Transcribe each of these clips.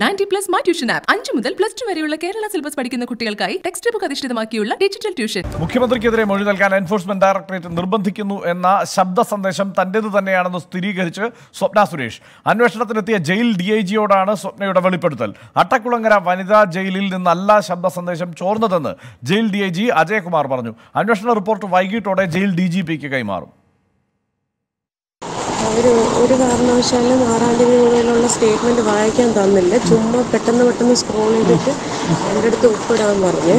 ninety plus my tuition app അഞ്ചു മുതൽ plus two വരെയുള്ള കേരള സിലബസ് പഠിക്കുന്ന കുട്ടികൾക്കായി ടെക്സ്റ്റ് ബുക്ക് അധിഷ്ഠിതമാക്കിയുള്ള ഡിജിറ്റൽ ട്യൂഷൻ മുഖ്യമന്ത്രിക്കെതിരെ മൊഴി നൽകാൻ എൻഫോഴ്സ്മെന്റ് ഡയറക്ടറേറ്റ് നിർബന്ധിക്കുന്നു എന്ന ശബ്ദ സന്ദേശം തന്റേത് തന്നെയാണെന്ന് സ്ഥിരീകരിച്ച് സ്വപ്ന സുരേഷ് അന്വേഷണത്തിനെത്തിയ ജയിൽ ഡി ഐ ജിയോടാണ് സ്വപ്നയുടെ വെളിപ്പെടുത്തൽ അട്ടക്കുളങ്ങര വനിതാ ജയിലിൽ നിന്നല്ല ശബ്ദ സന്ദേശം ചോർന്നതെന്ന് ജയിൽ ഡി ഐ ജി പറഞ്ഞു അന്വേഷണ റിപ്പോർട്ട് വൈകിട്ടോടെ ജയിൽ ഡി ജി പിക്ക് കൈമാറും അവർ ഒരു കാരണവശാലും തീയതി മുതലുള്ള സ്റ്റേറ്റ്മെൻറ്റ് വായിക്കാൻ തന്നില്ല ചുമ്മാ പെട്ടെന്ന് പെട്ടെന്ന് സ്ക്രോൾ ചെയ്തിട്ട് എൻ്റെ അടുത്ത് ഒപ്പിടാൻ പറഞ്ഞ്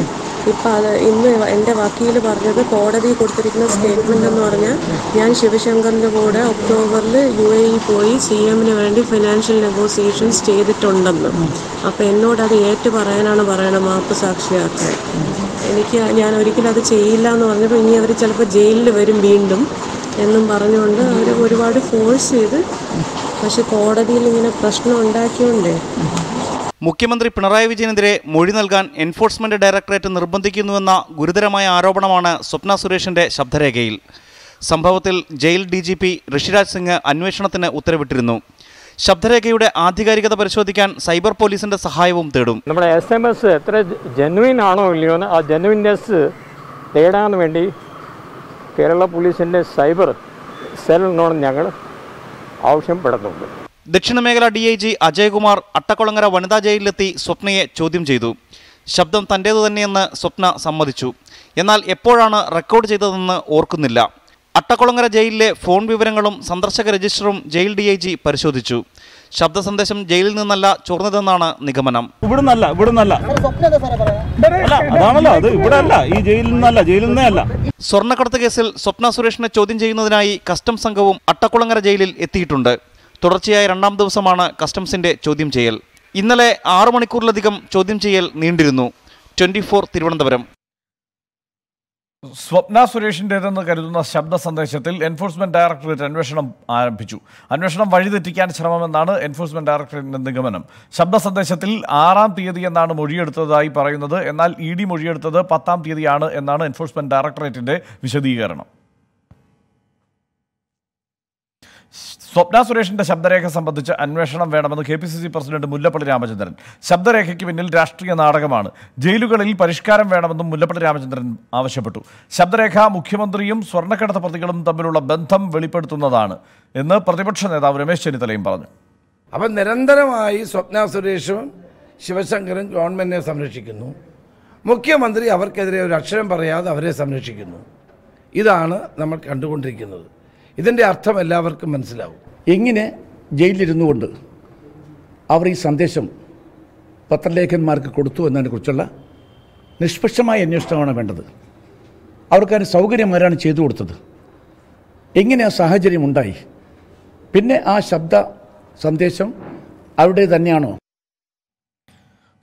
ഇപ്പം അത് ഇന്ന് എൻ്റെ വക്കീൽ പറഞ്ഞത് കോടതി കൊടുത്തിരിക്കുന്ന സ്റ്റേറ്റ്മെൻ്റ് എന്ന് പറഞ്ഞാൽ ഞാൻ ശിവശങ്കറിൻ്റെ കൂടെ ഒക്ടോബറിൽ യു എ ഇ പോയി സി എമ്മിന് വേണ്ടി ഫിനാൻഷ്യൽ നെഗോസിയേഷൻസ് ചെയ്തിട്ടുണ്ടെന്ന് അപ്പം എന്നോട് അത് ഏറ്റു പറയാനാണ് പറയണത് മാപ്പ് സാക്ഷിയാക്കാൻ എനിക്ക് ഞാൻ ഒരിക്കലും അത് ചെയ്യില്ല എന്ന് പറഞ്ഞപ്പോൾ ഇനി അവർ ചിലപ്പോൾ ജയിലിൽ വരും വീണ്ടും എന്നും പറഞ്ഞുകൊണ്ട് അവർ ഒരുപാട് ഫോഴ്സ് ചെയ്ത് പക്ഷെ കോടതിയിൽ ഇങ്ങനെ പ്രശ്നം ഉണ്ടാക്കിയോണ്ടേ മുഖ്യമന്ത്രി പിണറായി വിജയനെതിരെ മൊഴി നൽകാൻ എൻഫോഴ്സ്മെന്റ് ഡയറക്ടറേറ്റ് നിർബന്ധിക്കുന്നുവെന്ന ഗുരുതരമായ ആരോപണമാണ് സ്വപ്ന സുരേഷിന്റെ ശബ്ദരേഖയിൽ സംഭവത്തിൽ jail D G P Rishiraj Singh അന്വേഷണത്തിന് ഉത്തരവിട്ടിരുന്നു ശബ്ദരേഖയുടെ ആധികാരികത പരിശോധിക്കാൻ സൈബർ പോലീസിന്റെ സഹായവും തേടും നമ്മുടെ എസ് എം എസ് എത്ര ജെനുവിൻ ആണോ ഇല്ലയോ ആ ജെനുവിനെസ് തേടാൻ വേണ്ടി കേരള പോലീസിന്റെ സൈബർ സെൽ എന്നാണ് ഞങ്ങൾ ആവശ്യപ്പെടുന്നുണ്ട് ദക്ഷിണമേഖല ഡി ഐ ജി അജയ്കുമാർ അട്ടക്കുളങ്ങര വനിതാ ജയിലിലെത്തി സ്വപ്നയെ ചോദ്യം ചെയ്തു ശബ്ദം തൻ്റേതു തന്നെയെന്ന് സ്വപ്ന സമ്മതിച്ചു എന്നാൽ എപ്പോഴാണ് റെക്കോർഡ് ചെയ്തതെന്ന് ഓർക്കുന്നില്ല അട്ടക്കുളങ്ങര ജയിലിലെ ഫോൺ വിവരങ്ങളും സന്ദർശക രജിസ്റ്ററും ജയിൽ ഡി പരിശോധിച്ചു ശബ്ദ സന്ദേശം ജയിലിൽ നിന്നല്ല ചോർന്നതെന്നാണ് നിഗമനം ഇവിടുന്നല്ല ഇവിടുന്നല്ല അതാണല്ലോ അത് ഇവിടെ അല്ല ഈ ജയിലിൽ നിന്നല്ല ജയിലിൽ നിന്നല്ല സ്വർണ്ണക്കടത്ത് കേസിൽ സ്വപ്ന സുരേഷിനെ ചോദ്യം ചെയ്യുന്നതിനായി കസ്റ്റംസ് സംഘവും അട്ടക്കുളങ്ങര ജയിലിൽ എത്തിയിട്ടുണ്ട് തുടർച്ചയായ രണ്ടാം ദിവസമാണ് കസ്റ്റംസിന്റെ ചോദ്യം ചെയ്യൽ ഇന്നലെ ആറു മണിക്കൂറിലധികം ചോദ്യം ചെയ്യൽ നീണ്ടിരുന്നു ട്വന്റി ഫോർ തിരുവനന്തപുരം സ്വപ്ന സുരേഷിൻ്റേതെന്ന് കരുതുന്ന ശബ്ദ സന്ദേശത്തിൽ എൻഫോഴ്സ്മെന്റ് ഡയറക്ടറേറ്റ് അന്വേഷണം ആരംഭിച്ചു അന്വേഷണം വഴിതെറ്റിക്കാൻ ശ്രമമെന്നാണ് എൻഫോഴ്സ്മെന്റ് ഡയറക്ടറേറ്റിന്റെ നിഗമനം ശബ്ദ സന്ദേശത്തിൽ ആറാം തീയതി എന്നാണ് മൊഴിയെടുത്തതായി പറയുന്നത് എന്നാൽ ഇ ഡി മൊഴിയെടുത്തത് പത്താം തീയതിയാണ് എന്നാണ് എൻഫോഴ്സ്മെന്റ് ഡയറക്ടറേറ്റിന്റെ വിശദീകരണം സ്വപ്ന സുരേഷിന്റെ ശബ്ദരേഖ സംബന്ധിച്ച് അന്വേഷണം വേണമെന്ന് K P C C president Mullappally Ramachandran ശബ്ദരേഖയ്ക്ക് പിന്നിൽ രാഷ്ട്രീയ നാടകമാണ് ജയിലുകളിൽ പരിഷ്കാരം വേണമെന്നും മുല്ലപ്പള്ളി രാമചന്ദ്രൻ ആവശ്യപ്പെട്ടു ശബ്ദരേഖ മുഖ്യമന്ത്രിയും സ്വർണ്ണക്കടത്ത് പ്രതികളും തമ്മിലുള്ള ബന്ധം വെളിപ്പെടുത്തുന്നതാണ് എന്ന് പ്രതിപക്ഷ നേതാവ് രമേശ് ചെന്നിത്തലയും പറഞ്ഞു അപ്പം നിരന്തരമായി സ്വപ്ന സുരേഷും ശിവശങ്കരൻ ഗവൺമെന്റിനെ സംരക്ഷിക്കുന്നു മുഖ്യമന്ത്രി അവർക്കെതിരെ ഒരു അക്ഷരം പറയാതെ അവരെ സംരക്ഷിക്കുന്നു ഇതാണ് നമ്മൾ കണ്ടുകൊണ്ടിരിക്കുന്നത് ഇതിൻ്റെ അർത്ഥം എല്ലാവർക്കും മനസ്സിലാവും എങ്ങനെ ജയിലിലിരുന്നു കൊണ്ട് അവർ ഈ സന്ദേശം പത്രലേഖന്മാർക്ക് കൊടുത്തു കുറിച്ചുള്ള നിഷ്പക്ഷമായ അന്വേഷണമാണ് വേണ്ടത് അവർക്കതിന് സൗകര്യം ആരാണ് ചെയ്തു കൊടുത്തത് എങ്ങനെ ആ സാഹചര്യം ഉണ്ടായി പിന്നെ ആ ശബ്ദ സന്ദേശം അവരുടെ തന്നെയാണോ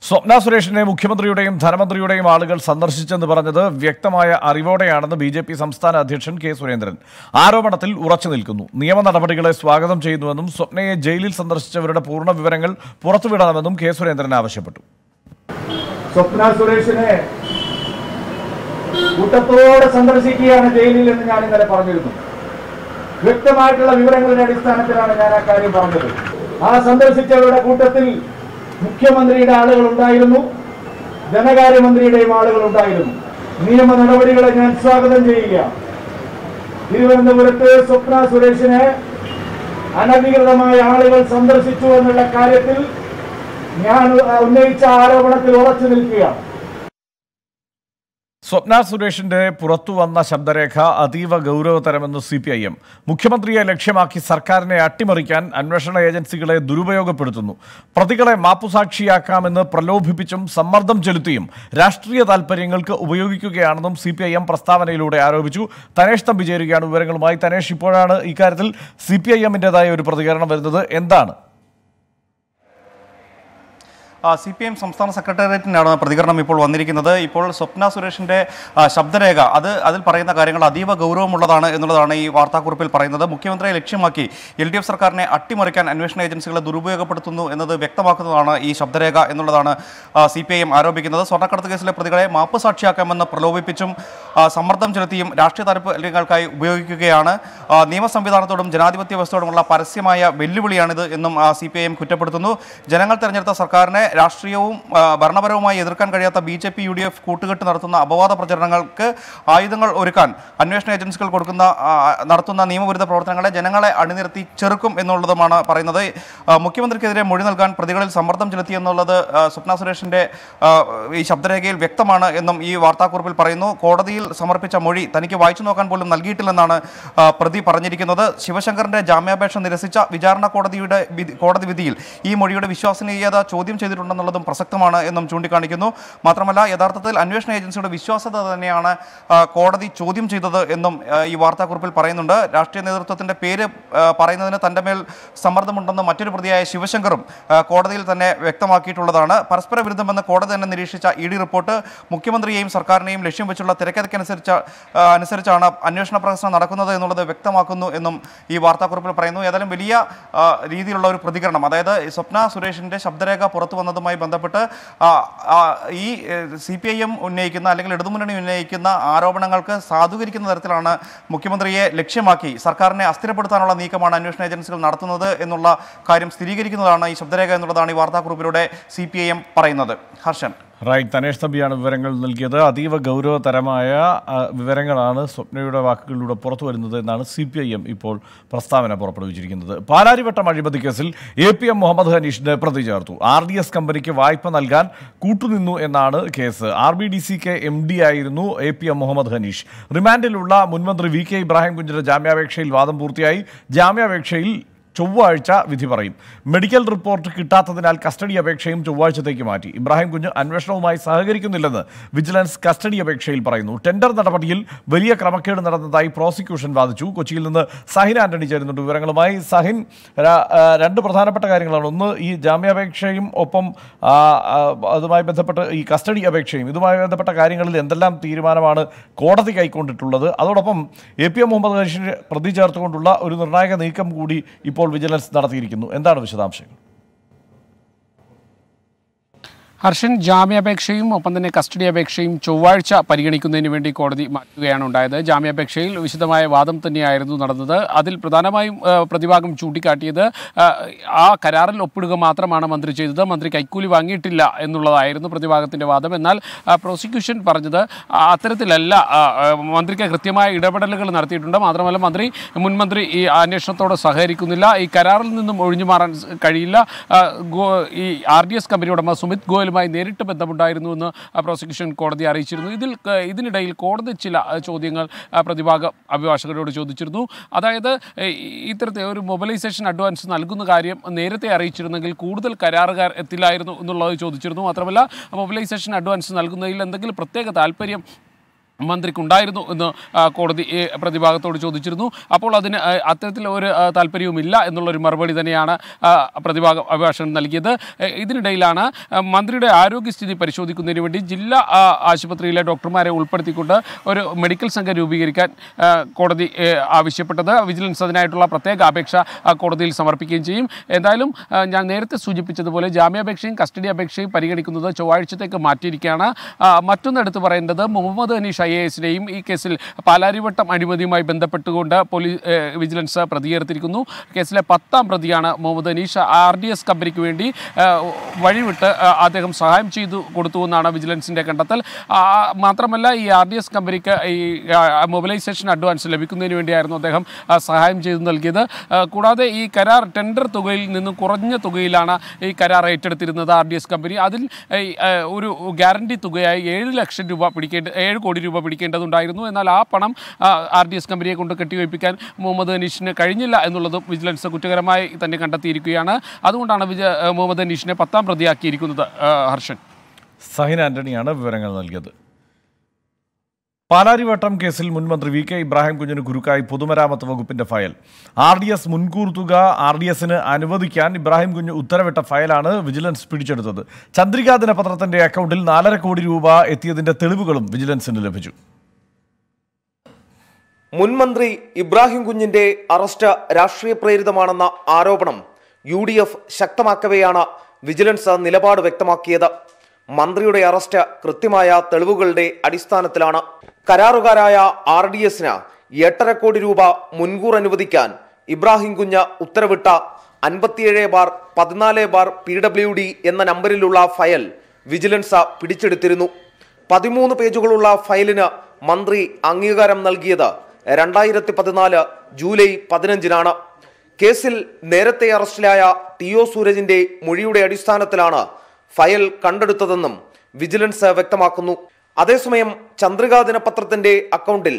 സ്വപ്ന സുരേഷിനെ മുഖ്യമന്ത്രിയുടെയും ധനമന്ത്രിയുടെയും ആളുകൾ സന്ദർശിച്ചെന്ന് പറഞ്ഞത് വ്യക്തമായ അറിവോടെയാണെന്ന് ബി ജെ പി സംസ്ഥാന അധ്യക്ഷൻ കെ സുരേന്ദ്രൻ ആരോപണത്തിൽ ഉറച്ചു നിൽക്കുന്നു നിയമ നടപടികളെ സ്വാഗതം ചെയ്യുന്നുവെന്നും സ്വപ്നയെ ജയിലിൽ സന്ദർശിച്ചവരുടെ പൂർണ്ണ വിവരങ്ങൾ പുറത്തുവിടണമെന്നും കെ സുരേന്ദ്രൻ ആവശ്യപ്പെട്ടു സ്വപ്ന സുരേഷിനെ കൂട്ടത്തോടെ സന്ദർശിക്കുകയാണ് ജയിലിൽ എന്ന് ഞാൻ ഇന്നലെ പറഞ്ഞിരുന്നു വ്യക്തമായിട്ടുള്ള വിവരങ്ങളുടെ അടിസ്ഥാനത്തിലാണ് ഞാൻ ആ കാര്യം പറഞ്ഞത് ആ സന്ദർശിച്ചവരുടെ കൂട്ടത്തിൽ മുഖ്യമന്ത്രിയുടെ ആളുകൾ ഉണ്ടായിരുന്നു ധനകാര്യമന്ത്രിയുടെയും ആളുകൾ ഉണ്ടായിരുന്നു നിയമ നടപടികളെ ഞാൻ സ്വാഗതം ചെയ്യുക തിരുവനന്തപുരത്ത് സ്വപ്ന സുരേഷിനെ അനധികൃതമായ ആളുകൾ സന്ദർശിച്ചു എന്നുള്ള കാര്യത്തിൽ ഞാൻ ഉന്നയിച്ച ആരോപണത്തിൽ ഉറച്ചു നിൽക്കുകയാണ് സ്വപ്ന സുരേഷിന്റെ പുറത്തു വന്ന ശബ്ദരേഖ അതീവ ഗൗരവതരമെന്ന് സി പി ഐ എം മുഖ്യമന്ത്രിയെ ലക്ഷ്യമാക്കി സർക്കാരിനെ അട്ടിമറിക്കാൻ അന്വേഷണ ഏജൻസികളെ ദുരുപയോഗപ്പെടുത്തുന്നു പ്രതികളെ മാപ്പുസാക്ഷിയാക്കാമെന്ന് പ്രലോഭിപ്പിച്ചും സമ്മർദ്ദം ചെലുത്തിയും രാഷ്ട്രീയ താൽപര്യങ്ങൾക്ക് ഉപയോഗിക്കുകയാണെന്നും സി പി ഐ എം പ്രസ്താവനയിലൂടെ ആരോപിച്ചു തനേഷ് തമ്പി ചേരുകയാണ് വിവരങ്ങളുമായി തനേഷ് ഇപ്പോഴാണ് ഇക്കാര്യത്തിൽ സി പി ഐ എമ്മിൻ്റെതായ ഒരു പ്രതികരണം വരുന്നത് എന്താണ് സി പി എം സംസ്ഥാന സെക്രട്ടേറിയറ്റിനാണ് പ്രതികരണം ഇപ്പോൾ വന്നിരിക്കുന്നത് ഇപ്പോൾ സ്വപ്ന സുരേഷിൻ്റെ ശബ്ദരേഖ അത് അതിൽ പറയുന്ന കാര്യങ്ങൾ അതീവ ഗൗരവമുള്ളതാണ് എന്നുള്ളതാണ് ഈ വാർത്താക്കുറിപ്പിൽ പറയുന്നത് മുഖ്യമന്ത്രിയെ ലക്ഷ്യമാക്കി എൽ ഡി എഫ് സർക്കാരിനെ അട്ടിമറിക്കാൻ അന്വേഷണ ഏജൻസികളെ ദുരുപയോഗപ്പെടുത്തുന്നു എന്നത് വ്യക്തമാക്കുന്നതാണ് ഈ ശബ്ദരേഖ എന്നുള്ളതാണ് സി പി ഐ എം ആരോപിക്കുന്നത് സ്വർണ്ണക്കടത്ത് കേസിലെ പ്രതികളെ മാപ്പ് സാക്ഷിയാക്കാമെന്ന് പ്രലോഭിപ്പിച്ചും സമ്മർദ്ദം ചെലുത്തിയും രാഷ്ട്രീയ താല്പര്യങ്ങൾക്കായി ഉപയോഗിക്കുകയാണ് നിയമ സംവിധാനത്തോടും ജനാധിപത്യ വ്യവസ്ഥയോടുമുള്ള പരസ്യമായ വെല്ലുവിളിയാണിത് എന്നും സി പി ഐ എം കുറ്റപ്പെടുത്തുന്നു ജനങ്ങൾ തെരഞ്ഞെടുത്ത സർക്കാരിനെ രാഷ്ട്രീയവും ഭരണപരവുമായി എതിർക്കാൻ കഴിയാത്ത B J P U D F കൂട്ടുകെട്ട് നടത്തുന്ന അപവാദ പ്രചരണങ്ങൾക്ക് ആയുധങ്ങൾ ഒരുക്കാൻ അന്വേഷണ ഏജൻസികൾ കൊടുക്കുന്ന നടത്തുന്ന നിയമവിരുദ്ധ പ്രവർത്തനങ്ങളെ ജനങ്ങളെ അണിനിരത്തി ചെറുക്കും എന്നുള്ളതുമാണ് പറയുന്നത് മുഖ്യമന്ത്രിക്കെതിരെ മൊഴി നൽകാൻ പ്രതികളിൽ സമ്മർദ്ദം ചെലുത്തി എന്നുള്ളത് സ്വപ്ന സുരേഷിൻ്റെ ഈ ശബ്ദരേഖയിൽ വ്യക്തമാണ് എന്നും ഈ വാർത്താക്കുറിപ്പിൽ പറയുന്നു കോടതിയിൽ സമർപ്പിച്ച മൊഴി തനിക്ക് വായിച്ചു നോക്കാൻ പോലും നൽകിയിട്ടില്ലെന്നാണ് പ്രതി പറഞ്ഞിരിക്കുന്നത് ശിവശങ്കറിന്റെ ജാമ്യാപേക്ഷ നിരസിച്ച വിചാരണ കോടതിയുടെ കോടതി വിധിയിൽ ഈ മൊഴിയുടെ വിശ്വാസനീയത ചോദ്യം ചെയ്തിട്ടുണ്ട് ഉണ്ടായിട്ടുണ്ടെന്നുള്ളതും പ്രസക്തമാണ് എന്നും ചൂണ്ടിക്കാണിക്കുന്നു മാത്രമല്ല യഥാർത്ഥത്തിൽ അന്വേഷണ ഏജൻസിയുടെ വിശ്വാസ്യത തന്നെയാണ് കോടതി ചോദ്യം ചെയ്തത് എന്നും ഈ വാർത്താക്കുറിപ്പിൽ പറയുന്നുണ്ട് രാഷ്ട്രീയ നേതൃത്വത്തിൻ്റെ പേര് പറയുന്നതിന് തൻ്റെ മേൽ സമ്മർദ്ദമുണ്ടെന്ന് മറ്റൊരു പ്രതിയായ ശിവശങ്കറും കോടതിയിൽ തന്നെ വ്യക്തമാക്കിയിട്ടുള്ളതാണ് പരസ്പര വിരുദ്ധമെന്ന് കോടതി തന്നെ നിരീക്ഷിച്ച ഇ ഡി റിപ്പോർട്ട് മുഖ്യമന്ത്രിയെയും സർക്കാരിനെയും ലക്ഷ്യം വെച്ചുള്ള തിരക്കഥയ്ക്കനുസരിച്ച അനുസരിച്ചാണ് അന്വേഷണ പ്രശ്നം നടക്കുന്നത് എന്നുള്ളത് വ്യക്തമാക്കുന്നു എന്നും ഈ വാർത്താക്കുറിപ്പിൽ പറയുന്നു ഏതായാലും വലിയ രീതിയിലുള്ള ഒരു പ്രതികരണം അതായത് സ്വപ്ന സുരേഷിൻ്റെ ശബ്ദരേഖ പുറത്തു വന്നതുമായി ബന്ധപ്പെട്ട് ഈ സി പി ഐ എം ഉന്നയിക്കുന്ന അല്ലെങ്കിൽ ഇടതുമുന്നണി ഉന്നയിക്കുന്ന ആരോപണങ്ങൾക്ക് സാധൂകരിക്കുന്ന തരത്തിലാണ് മുഖ്യമന്ത്രിയെ ലക്ഷ്യമാക്കി സർക്കാരിനെ അസ്ഥിരപ്പെടുത്താനുള്ള നീക്കമാണ് അന്വേഷണ ഏജൻസികൾ നടത്തുന്നത് എന്നുള്ള കാര്യം സ്ഥിരീകരിക്കുന്നതാണ് ഈ ശബ്ദരേഖ എന്നുള്ളതാണ് ഈ വാർത്താക്കുറിപ്പിലൂടെ സി പി ഐ എം പറയുന്നത് ഹർഷൻ റൈറ്റ് തനേഷ് തമ്പിയാണ് വിവരങ്ങൾ നൽകിയത് അതീവ ഗൗരവതരമായ വിവരങ്ങളാണ് സ്വപ്നയുടെ വാക്കുകളിലൂടെ പുറത്തു വരുന്നത് എന്നാണ് സി പി ഐ എം ഇപ്പോൾ പ്രസ്താവന പുറപ്പെടുവിച്ചിരിക്കുന്നത് പാലാരിവട്ടം അഴിമതി കേസിൽ എ പി എം മുഹമ്മദ് ഹനീഷിനെ പ്രതി ചേർത്തു ആർ ഡി എസ് കമ്പനിക്ക് വായ്പ നൽകാൻ കൂട്ടുനിന്നു എന്നാണ് case R B D K M D ആയിരുന്നു A P M Muhammad Hanish റിമാൻഡിലുള്ള മുൻമന്ത്രി വി കെ ഇബ്രാഹിം കുഞ്ഞിന്റെ ജാമ്യാപേക്ഷയിൽ വാദം പൂർത്തിയായി ജാമ്യാപേക്ഷയിൽ ചൊവ്വാഴ്ച വിധി പറയും മെഡിക്കൽ റിപ്പോർട്ട് കിട്ടാത്തതിനാൽ കസ്റ്റഡി അപേക്ഷയും ചൊവ്വാഴ്ചത്തേക്ക് മാറ്റി ഇബ്രാഹിം കുഞ്ഞ് അന്വേഷണവുമായി സഹകരിക്കുന്നില്ലെന്ന് വിജിലൻസ് കസ്റ്റഡി അപേക്ഷയിൽ പറയുന്നു ടെൻഡർ നടപടിയിൽ വലിയ ക്രമക്കേട് നടന്നതായി പ്രോസിക്യൂഷൻ വാദിച്ചു കൊച്ചിയിൽ നിന്ന് സഹിൻ ആന്റണി ചേരുന്നുണ്ട് വിവരങ്ങളുമായി സഹിൻ രണ്ട് പ്രധാനപ്പെട്ട കാര്യങ്ങളാണ് ഒന്ന് ഈ ജാമ്യാപേക്ഷയും ഒപ്പം അതുമായി ബന്ധപ്പെട്ട് ഈ കസ്റ്റഡി അപേക്ഷയും ഇതുമായി ബന്ധപ്പെട്ട കാര്യങ്ങളിൽ എന്തെല്ലാം തീരുമാനമാണ് കോടതി കൈക്കൊണ്ടിട്ടുള്ളത് അതോടൊപ്പം A P M Muhammad Basheer പ്രതി ചേർത്തുകൊണ്ടുള്ള ഒരു നിർണായക നീക്കം കൂടി ഇപ്പോൾ ഇപ്പോൾ വിജിലൻസ് നടത്തിയിരിക്കുന്നു എന്താണ് വിശദാംശങ്ങൾ ഹർഷൻ ജാമ്യാപേക്ഷയും ഒപ്പം തന്നെ കസ്റ്റഡി അപേക്ഷയും ചൊവ്വാഴ്ച പരിഗണിക്കുന്നതിന് വേണ്ടി കോടതി മാറ്റുകയാണ് ഉണ്ടായത് ജാമ്യാപേക്ഷയിൽ വിശദമായ വാദം തന്നെയായിരുന്നു നടന്നത് അതിൽ പ്രധാനമായും പ്രതിഭാഗം ചൂണ്ടിക്കാട്ടിയത് ആ കരാറിൽ ഒപ്പിടുക മാത്രമാണ് മന്ത്രി ചെയ്തത് മന്ത്രി കൈക്കൂലി വാങ്ങിയിട്ടില്ല എന്നുള്ളതായിരുന്നു പ്രതിഭാഗത്തിൻ്റെ വാദം എന്നാൽ പ്രോസിക്യൂഷൻ പറഞ്ഞത് അത്തരത്തിലല്ല മന്ത്രിക്ക് കൃത്യമായ ഇടപെടലുകൾ നടത്തിയിട്ടുണ്ട് മാത്രമല്ല മന്ത്രി മുൻമന്ത്രി ഈ അന്വേഷണത്തോട് സഹകരിക്കുന്നില്ല ഈ കരാറിൽ നിന്നും ഒഴിഞ്ഞു മാറാൻ കഴിയില്ല ഈ ആർ ഡി എസ് കമ്പനി ഉടമ സുമിത് ഗോയൽ ഇതുമായി നേരിട്ട് ബന്ധമുണ്ടായിരുന്നുവെന്ന് പ്രോസിക്യൂഷൻ കോടതി അറിയിച്ചിരുന്നു ഇതിൽ ഇതിനിടയിൽ കോടതി ചില ചോദ്യങ്ങൾ പ്രതിഭാഗ അഭിഭാഷകരോട് ചോദിച്ചിരുന്നു അതായത് ഇത്തരത്തെ ഒരു മൊബിലൈസേഷൻ അഡ്വാൻസ് നൽകുന്ന കാര്യം നേരത്തെ അറിയിച്ചിരുന്നെങ്കിൽ കൂടുതൽ കരാറുകാർ എത്തില്ലായിരുന്നു എന്നുള്ളത് ചോദിച്ചിരുന്നു മാത്രമല്ല മൊബിലൈസേഷൻ അഡ്വാൻസ് നൽകുന്നതിൽ എന്തെങ്കിലും പ്രത്യേക താല്പര്യം മന്ത്രിക്കുണ്ടായിരുന്നു എന്ന് കോടതി പ്രതിഭാഗത്തോട് ചോദിച്ചിരുന്നു അപ്പോൾ അതിന് അത്തരത്തിൽ ഒരു താല്പര്യവുമില്ല എന്നുള്ളൊരു മറുപടി തന്നെയാണ് പ്രതിഭാഗം അഭിഭാഷകൻ നൽകിയത് ഇതിനിടയിലാണ് മന്ത്രിയുടെ ആരോഗ്യസ്ഥിതി പരിശോധിക്കുന്നതിന് വേണ്ടി ജില്ലാ ആശുപത്രിയിലെ ഡോക്ടർമാരെ ഉൾപ്പെടുത്തിക്കൊണ്ട് ഒരു മെഡിക്കൽ സംഘം രൂപീകരിക്കാൻ കോടതി ആവശ്യപ്പെട്ടത് വിജിലൻസ് അതിനായിട്ടുള്ള പ്രത്യേക അപേക്ഷ കോടതിയിൽ സമർപ്പിക്കുകയും ചെയ്യും എന്തായാലും ഞാൻ നേരത്തെ സൂചിപ്പിച്ചതുപോലെ ജാമ്യാപേക്ഷയും കസ്റ്റഡി അപേക്ഷയും പരിഗണിക്കുന്നത് ചൊവ്വാഴ്ചത്തേക്ക് മാറ്റിയിരിക്കുകയാണ് മറ്റൊന്നെടുത്ത് പറയേണ്ടത് മുഹമ്മദ് അനീഷ് ഐ എ എസിനെയും ഈ കേസിൽ പാലാരിവട്ടം അഴിമതിയുമായി ബന്ധപ്പെട്ടുകൊണ്ട് പോലീസ് വിജിലൻസ് പ്രതികരിച്ചിരിക്കുന്നു കേസിലെ പത്താം പ്രതിയാണ് Muhammad Anish R D S കമ്പനിക്ക് വേണ്ടി വഴിവിട്ട് അദ്ദേഹം സഹായം ചെയ്തു കൊടുത്തു എന്നാണ് വിജിലൻസിൻ്റെ കണ്ടെത്തൽ മാത്രമല്ല ഈ ആർ ഡി എസ് കമ്പനിക്ക് ഈ മൊബിലൈസേഷൻ അഡ്വാൻസ് ലഭിക്കുന്നതിന് വേണ്ടിയായിരുന്നു അദ്ദേഹം സഹായം ചെയ്തു നൽകിയത് കൂടാതെ ഈ കരാർ ടെൻഡർ തുകയിൽ നിന്ന് കുറഞ്ഞ തുകയിലാണ് ഈ കരാർ ഏറ്റെടുത്തിരുന്നത് ആർ ഡി എസ് കമ്പനി അതിൽ ഒരു ഗ്യാരണ്ടി തുകയായി ഏഴ് ലക്ഷം രൂപ പിടിക്കേണ്ട ഏഴ് കോടി രൂപ രൂപ പിടിക്കേണ്ടതുണ്ടായിരുന്നു എന്നാൽ ആ പണം ആർ ഡി എസ് കമ്പനിയെ കൊണ്ട് കെട്ടിവയ്പ്പിക്കാൻ മുഹമ്മദ് അനീഷിന് കഴിഞ്ഞില്ല എന്നുള്ളത് വിജിലൻസ് കുറ്റകരമായി തന്നെ കണ്ടെത്തിയിരിക്കുകയാണ് അതുകൊണ്ടാണ് വിജ മുഹമ്മദ് അനീഷിനെ പത്താം പ്രതിയാക്കിയിരിക്കുന്നത് ഹർഷൻ സഹിൻ ആൻ്റണിയാണ് വിവരങ്ങൾ നൽകിയത് പാലാരിവട്ടം കേസിൽ മുൻമന്ത്രി വി കെ ഇബ്രാഹിം കുഞ്ഞിന് ഗുരുക്കായി പൊതുമരാമത്ത് വകുപ്പിന്റെ ഫയൽ ആർ ഡി എസ് മുൻകൂർ തുക ആർ ഡി എസിന് അനുവദിക്കാൻ ഇബ്രാഹിം കുഞ്ഞ് ഉത്തരവിട്ട ഫയലാണ് വിജിലൻസ് പിടിച്ചെടുത്തത് ചന്ദ്രികാ ദിനപത്രത്തിന്റെ അക്കൗണ്ടിൽ നാലര കോടി രൂപ എത്തിയതിന്റെ തെളിവുകളും വിജിലൻസിന് ലഭിച്ചു മുൻമന്ത്രി ഇബ്രാഹിം കുഞ്ഞിന്റെ അറസ്റ്റ് രാഷ്ട്രീയ പ്രേരിതമാണെന്ന ആരോപണം യു ഡി എഫ് ശക്തമാക്കവെയാണ് വിജിലൻസ് നിലപാട് വ്യക്തമാക്കിയത് മന്ത്രിയുടെ അറസ്റ്റ് കൃത്യമായ തെളിവുകളുടെ അടിസ്ഥാനത്തിലാണ് കരാറുകാരായ ആർ ഡി എസിന് എട്ടര കോടി രൂപ മുൻകൂർ അനുവദിക്കാൻ ഇബ്രാഹിം കുഞ്ഞ് ഉത്തരവിട്ട അൻപത്തിയേഴ് ബാർ പതിനാല് ബാർ പി ഡബ്ല്യു ഡി എന്ന നമ്പറിലുള്ള ഫയൽ വിജിലൻസ് പിടിച്ചെടുത്തിരുന്നു പതിമൂന്ന് പേജുകളുള്ള ഫയലിന് മന്ത്രി അംഗീകാരം നൽകിയത് രണ്ടായിരത്തി പതിനാല് ജൂലൈ പതിനഞ്ചിനാണ് കേസിൽ നേരത്തെ അറസ്റ്റിലായ ടി ഒ സൂരജിന്റെ മൊഴിയുടെ അടിസ്ഥാനത്തിലാണ് ഫയൽ കണ്ടെടുത്തതെന്നും വിജിലൻസ് വ്യക്തമാക്കുന്നു അതേസമയം ചന്ദ്രികാ ദിനപത്രത്തിന്റെ അക്കൗണ്ടിൽ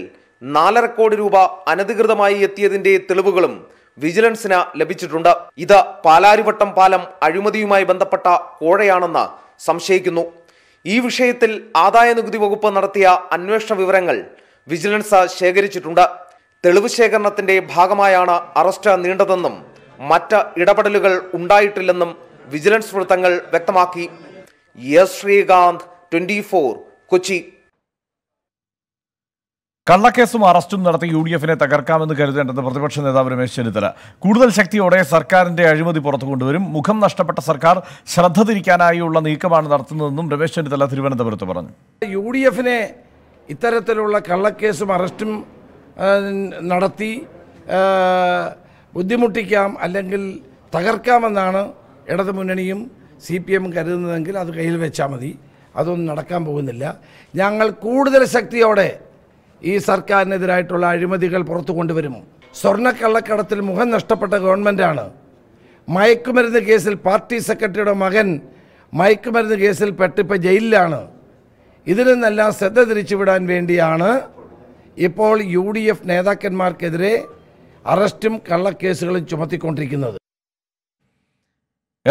നാലര കോടി രൂപ അനധികൃതമായി എത്തിയതിന്റെ തെളിവുകളും വിജിലൻസിന് ലഭിച്ചിട്ടുണ്ട് ഇത് പാലാരിവട്ടം പാലം അഴിമതിയുമായി ബന്ധപ്പെട്ട കോഴയാണെന്ന് സംശയിക്കുന്നു ഈ വിഷയത്തിൽ ആദായ നികുതി വകുപ്പ് നടത്തിയ അന്വേഷണ വിവരങ്ങൾ വിജിലൻസ് ശേഖരിച്ചിട്ടുണ്ട് തെളിവ് ശേഖരണത്തിന്റെ ഭാഗമായാണ് അറസ്റ്റ് നീണ്ടതെന്നും മറ്റ് ഇടപെടലുകൾ ഉണ്ടായിട്ടില്ലെന്നും വിജിലൻസ് വൃത്തങ്ങൾ വ്യക്തമാക്കി യസ് ശ്രീകാന്ത് ട്വന്റി കൊച്ചി കള്ളക്കേസും അറസ്റ്റും നടത്തി യു ഡി എഫിനെ തകർക്കാമെന്ന് കരുതേണ്ടെന്ന് പ്രതിപക്ഷ നേതാവ് രമേശ് ചെന്നിത്തല കൂടുതൽ ശക്തിയോടെ സർക്കാരിന്റെ അഴിമതി പുറത്തു കൊണ്ടുവരും മുഖം നഷ്ടപ്പെട്ട സർക്കാർ ശ്രദ്ധ തിരിക്കാനായുള്ള നീക്കമാണ് നടത്തുന്നതെന്നും രമേശ് ചെന്നിത്തല തിരുവനന്തപുരത്ത് പറഞ്ഞു യു ഡി എഫിനെ ഇത്തരത്തിലുള്ള കള്ളക്കേസും അറസ്റ്റും നടത്തി ബുദ്ധിമുട്ടിക്കാം അല്ലെങ്കിൽ തകർക്കാമെന്നാണ് ഇടതുമുന്നണിയും സി പി എമ്മും കരുതുന്നതെങ്കിൽ അത് കയ്യിൽ വെച്ചാൽ മതി അതൊന്നും നടക്കാൻ പോകുന്നില്ല ഞങ്ങൾ കൂടുതൽ ശക്തിയോടെ ഈ സർക്കാരിനെതിരായിട്ടുള്ള അഴിമതികൾ പുറത്തു കൊണ്ടുവരും സ്വർണ്ണക്കള്ളക്കടത്തിൽ മുഖം നഷ്ടപ്പെട്ട ഗവൺമെൻറ്റാണ് മയക്കുമരുന്ന് കേസിൽ പാർട്ടി സെക്രട്ടറിയുടെ മകൻ മയക്കുമരുന്ന് കേസിൽ പെട്ടിപ്പോൾ ജയിലിലാണ് ഇതിൽ നിന്നെല്ലാം ശ്രദ്ധ തിരിച്ചുവിടാൻ വേണ്ടിയാണ് ഇപ്പോൾ യു ഡി എഫ് നേതാക്കന്മാർക്കെതിരെ അറസ്റ്റും കള്ളക്കേസുകളും ചുമത്തിക്കൊണ്ടിരിക്കുന്നത്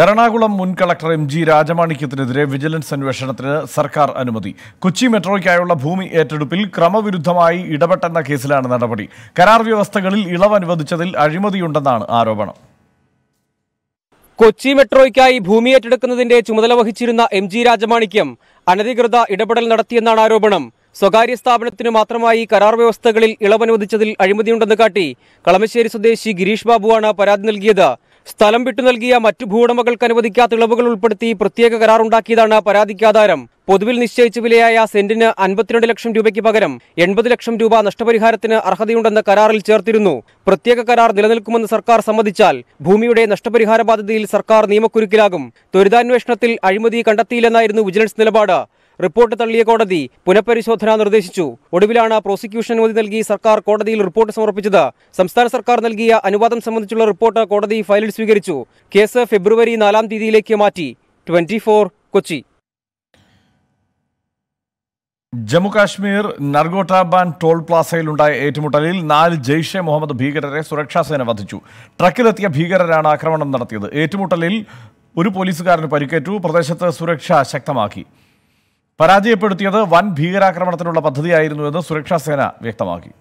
എറണാകുളം മുൻ കളക്ടർ എം ജി രാജമാണിക്യത്തിനെതിരെ വിജിലൻസ് അന്വേഷണത്തിന് സർക്കാർ അനുമതി കൊച്ചി മെട്രോയ്ക്കായുള്ള ഭൂമി ഏറ്റെടുപ്പിൽ ക്രമവിരുദ്ധമായി ഇടപെട്ടെന്ന കേസിലാണ് നടപടി കരാർ വ്യവസ്ഥകളിൽ ഇളവ് അനുവദിച്ചതിൽ അഴിമതിയുണ്ടെന്നാണ് ആരോപണം കൊച്ചി മെട്രോയ്ക്കായി ഭൂമി ഏറ്റെടുക്കുന്നതിന്റെ ചുമതല വഹിച്ചിരുന്ന എം ജി രാജമാണിക്യം അനധികൃത ഇടപെടൽ നടത്തിയെന്നാണ് ആരോപണം സ്വകാര്യ സ്ഥാപനത്തിനു മാത്രമായി കരാർ വ്യവസ്ഥകളിൽ ഇളവനുവദിച്ചതിൽ അഴിമതിയുണ്ടെന്ന് കാട്ടി കളമശ്ശേരി സ്വദേശി ഗിരീഷ് ബാബുവാണ് പരാതി നൽകിയത് സ്ഥലം വിട്ടു നൽകിയ മറ്റു ഭൂവുടമകൾക്ക് അനുവദിക്കാത്ത ഇളവുകൾ ഉൾപ്പെടുത്തി പ്രത്യേക കരാറുണ്ടാക്കിയതാണ് പരാതിക്കാധാരം പൊതുവിൽ നിശ്ചയിച്ച വിലയായ സെന്റിന് അൻപത്തിരണ്ട് ലക്ഷം രൂപയ്ക്ക് പകരം എൺപത് ലക്ഷം രൂപ നഷ്ടപരിഹാരത്തിന് അർഹതയുണ്ടെന്ന് കരാറിൽ ചേർത്തിരുന്നു പ്രത്യേക കരാർ നിലനിൽക്കുമെന്ന് സർക്കാർ സമ്മതിച്ചാൽ ഭൂമിയുടെ നഷ്ടപരിഹാര ബാധ്യതയിൽ സർക്കാർ നിയമക്കുരുക്കിലാകും ത്വരിതാന്വേഷണത്തിൽ അഴിമതി കണ്ടെത്തിയില്ലെന്നായിരുന്നു വിജിലൻസ് നിലപാട് റിപ്പോർട്ട് തള്ളിയ കോടതി പുനഃപരിശോധന നിർദ്ദേശിച്ചു ഒടുവിലാണ് പ്രോസിക്യൂഷൻ അനുമതി നൽകി സർക്കാർ കോടതിയിൽ റിപ്പോർട്ട് സമർപ്പിച്ചത് സംസ്ഥാന സർക്കാർ നൽകിയ അനുവാദം സംബന്ധിച്ചുള്ള റിപ്പോർട്ട് കോടതി ഫയലിൽ സ്വീകരിച്ചു കേസ് ഫെബ്രുവരി നാലാം തീയതിയിലേക്ക് മാറ്റി ട്വന്റി കൊച്ചി ജമ്മുകാശ്മീർ നർഗോട്ടാബാൻ ടോൾ പ്ലാസയിലുണ്ടായ ഏറ്റുമുട്ടലിൽ നാല് ജെയ്ഷെ മുഹമ്മദ് ഭീകരരെ സുരക്ഷാസേന വധിച്ചു ട്രക്കിലെത്തിയ ഭീകരരാണ് ആക്രമണം നടത്തിയത് ഏറ്റുമുട്ടലിൽ ഒരു പോലീസുകാരന് പരിക്കേറ്റു പ്രദേശത്ത് സുരക്ഷ ശക്തമാക്കി പരാജയപ്പെടുത്തിയത് വൻ ഭീകരാക്രമണത്തിനുള്ള പദ്ധതിയായിരുന്നുവെന്ന് സുരക്ഷാസേന വ്യക്തമാക്കി